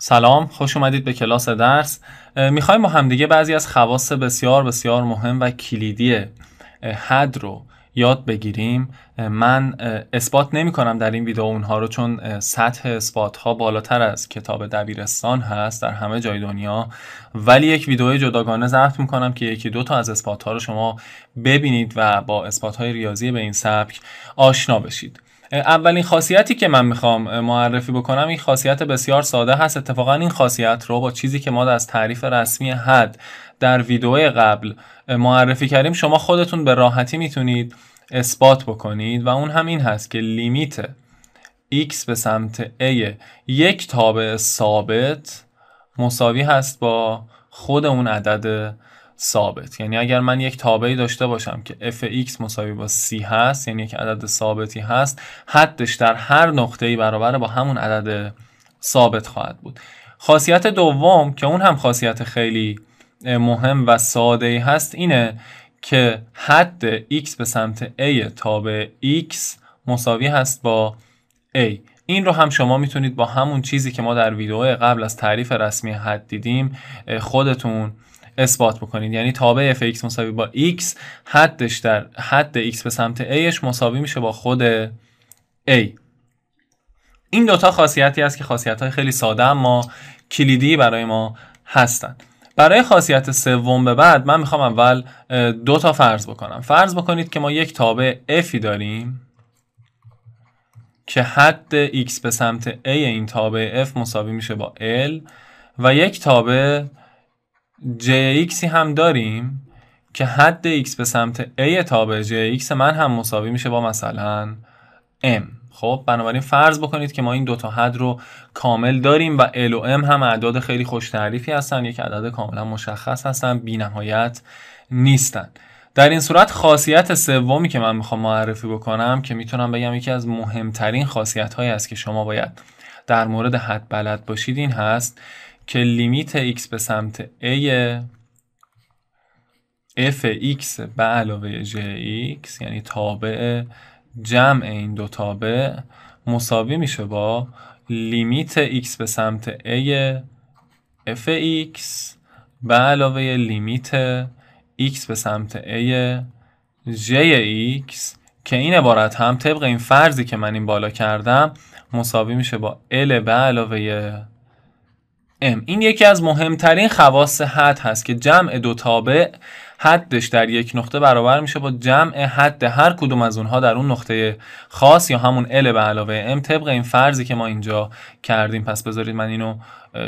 سلام خوش اومدید به کلاس درس میخوایم با همدیگه بعضی از خواص بسیار بسیار مهم و کلیدی حد رو یاد بگیریم من اثبات نمی کنم در این ویدیو اونها رو چون سطح اثبات ها بالاتر از کتاب دبیرستان هست در همه جای دنیا ولی یک ویدیو جداگانه ضبط میکنم که یکی دو تا از اثبات ها رو شما ببینید و با اثبات های ریاضی به این سبک آشنا بشید اولین خاصیتی که من میخوام معرفی بکنم این خاصیت بسیار ساده هست اتفاقا این خاصیت رو با چیزی که ما از تعریف رسمی حد در ویدیو قبل معرفی کردیم شما خودتون به راحتی میتونید اثبات بکنید و اون هم این هست که لیمیت x به سمت a یک تابع ثابت مساوی هست با خود اون عدد ثابت یعنی اگر من یک تابعی داشته باشم که f(x) مساوی با c هست یعنی یک عدد ثابتی هست حدش در هر نقطه‌ای برابر با همون عدد ثابت خواهد بود خاصیت دوم که اون هم خاصیت خیلی مهم و ساده‌ای هست اینه که حد x به سمت a تابع x مساوی هست با a این رو هم شما میتونید با همون چیزی که ما در ویدیو قبل از تعریف رسمی حد دیدیم خودتون اثبات بکنید یعنی تابع f مساوی با x حدش در حد x به سمت aش مساوی میشه با خود a این دوتا خاصیتی است که خاصیت های خیلی ساده اما کلیدی برای ما هستند برای خاصیت سوم به بعد من میخوام اول دو تا فرض بکنم فرض بکنید که ما یک تابع f داریم که حد x به سمت a این تابع f مساوی میشه با l و یک تابع JX هم داریم که حد x به سمت A تابع JX من هم مساوی میشه با مثلا M خب بنابراین فرض بکنید که ما این دوتا حد رو کامل داریم و L و M هم اعداد خیلی خوش تعریفی هستن یک عدد کاملا مشخص هستن بی نهایت نیستن در این صورت خاصیت سومی که من میخوام معرفی بکنم که میتونم بگم یکی از مهمترین خاصیت هایی است که شما باید در مورد حد بلد باشید این هست که لیمیت x به سمت a f x به علاوه j x یعنی تابع جمع این دو تابع مساوی میشه با لیمیت x به سمت a f x به علاوه لیمیت x به سمت a j x که این عبارت هم طبق این فرضی که من این بالا کردم مساوی میشه با l به علاوه M این یکی از مهمترین خواص حد هست که جمع دو تابع حدش در یک نقطه برابر میشه با جمع حد هر کدوم از اونها در اون نقطه خاص یا همون ال به علاوه ام طبق این فرضی که ما اینجا کردیم پس بذارید من اینو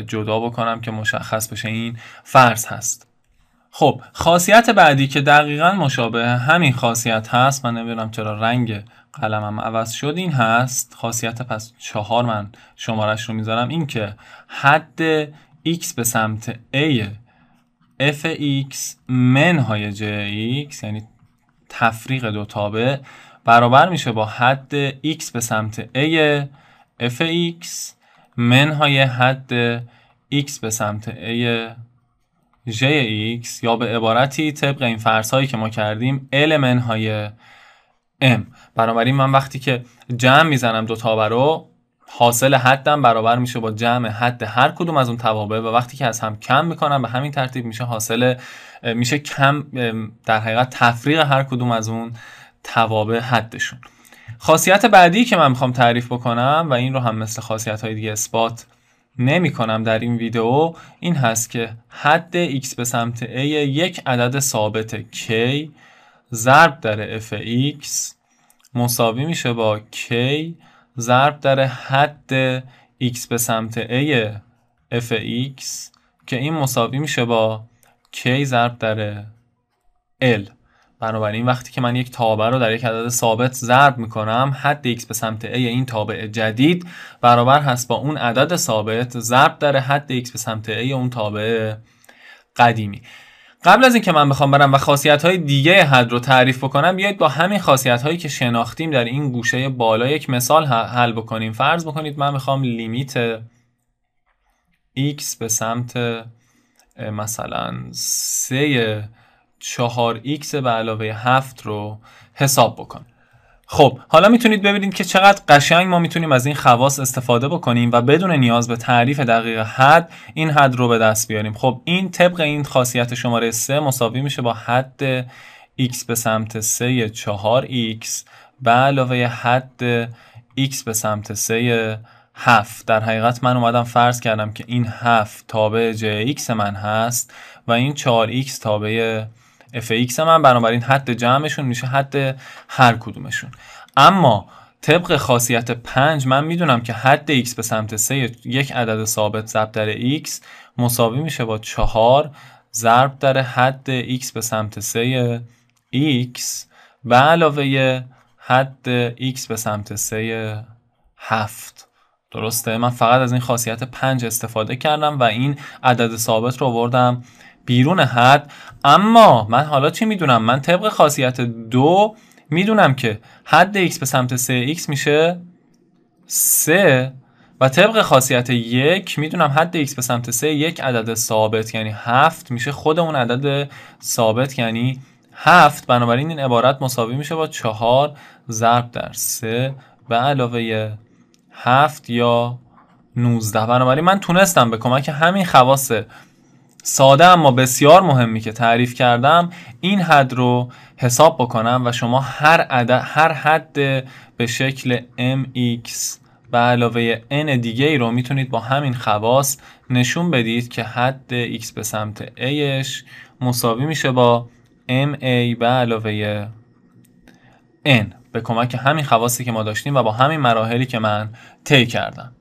جدا بکنم که مشخص بشه این فرض هست خب خاصیت بعدی که دقیقا مشابه همین خاصیت هست من نمیدونم چرا رنگ قلمم عوض شد این هست خاصیت پس چهار من شمارش رو میذارم این که حد x به سمت a f x منهای j x یعنی تفریق دو تابه برابر میشه با حد x به سمت a f x منهای حد x به سمت a j x یا به عبارتی طبق این فرض هایی که ما کردیم ال منهای M بنابراین من وقتی که جمع میزنم دو تابه رو حاصل حدم برابر میشه با جمع حد هر کدوم از اون توابع و وقتی که از هم کم میکنم به همین ترتیب میشه حاصل میشه کم در حقیقت تفریق هر کدوم از اون توابع حدشون خاصیت بعدی که من میخوام تعریف بکنم و این رو هم مثل خاصیت های دیگه اثبات نمی کنم در این ویدیو این هست که حد x به سمت a یک عدد ثابت k ضرب در fX ایکس مساوی میشه با k ضرب در حد x به سمت a f که این مساوی میشه با k ضرب در l بنابراین وقتی که من یک تابع رو در یک عدد ثابت ضرب میکنم حد x به سمت a این تابع جدید برابر هست با اون عدد ثابت ضرب در حد x به سمت a اون تابع قدیمی قبل از اینکه من بخوام برم و خاصیت های دیگه حد رو تعریف بکنم بیایید با همین خاصیت هایی که شناختیم در این گوشه بالا یک مثال حل بکنیم فرض بکنید من میخوام لیمیت x به سمت مثلا 3 4x به علاوه 7 رو حساب بکنم خب حالا میتونید ببینید که چقدر قشنگ ما میتونیم از این خواص استفاده بکنیم و بدون نیاز به تعریف دقیق حد این حد رو به دست بیاریم خب این طبق این خاصیت شماره 3 مساوی میشه با حد x به سمت 3 4x به علاوه حد x به سمت 3 7 در حقیقت من اومدم فرض کردم که این 7 تابع جه x من هست و این 4x تابع FX من بنابراین حد جمعشون میشه حد هر کدومشون اما طبق خاصیت 5 من میدونم که حد x به سمت 3 یک عدد ثابت ضرب در x مساوی میشه با 4 ضرب در حد x به سمت 3 x و علاوه حد x به سمت 3 7 درسته من فقط از این خاصیت 5 استفاده کردم و این عدد ثابت رو بردم بیرون حد اما من حالا چی میدونم من طبق خاصیت دو میدونم که حد x به سمت 3x میشه 3 و طبق خاصیت یک میدونم حد x به سمت 3 یک عدد ثابت یعنی 7 میشه خود اون عدد ثابت یعنی 7 بنابراین این عبارت مساوی میشه با 4 ضرب در 3 به علاوه 7 یا 19 بنابراین من تونستم به کمک همین خواص ساده اما بسیار مهمی که تعریف کردم این حد رو حساب بکنم و شما هر عدد هر حد به شکل mx به علاوه n دیگه ای رو میتونید با همین خواص نشون بدید که حد x به سمت aش مساوی میشه با ma به علاوه n به کمک همین خواصی که ما داشتیم و با همین مراحلی که من طی کردم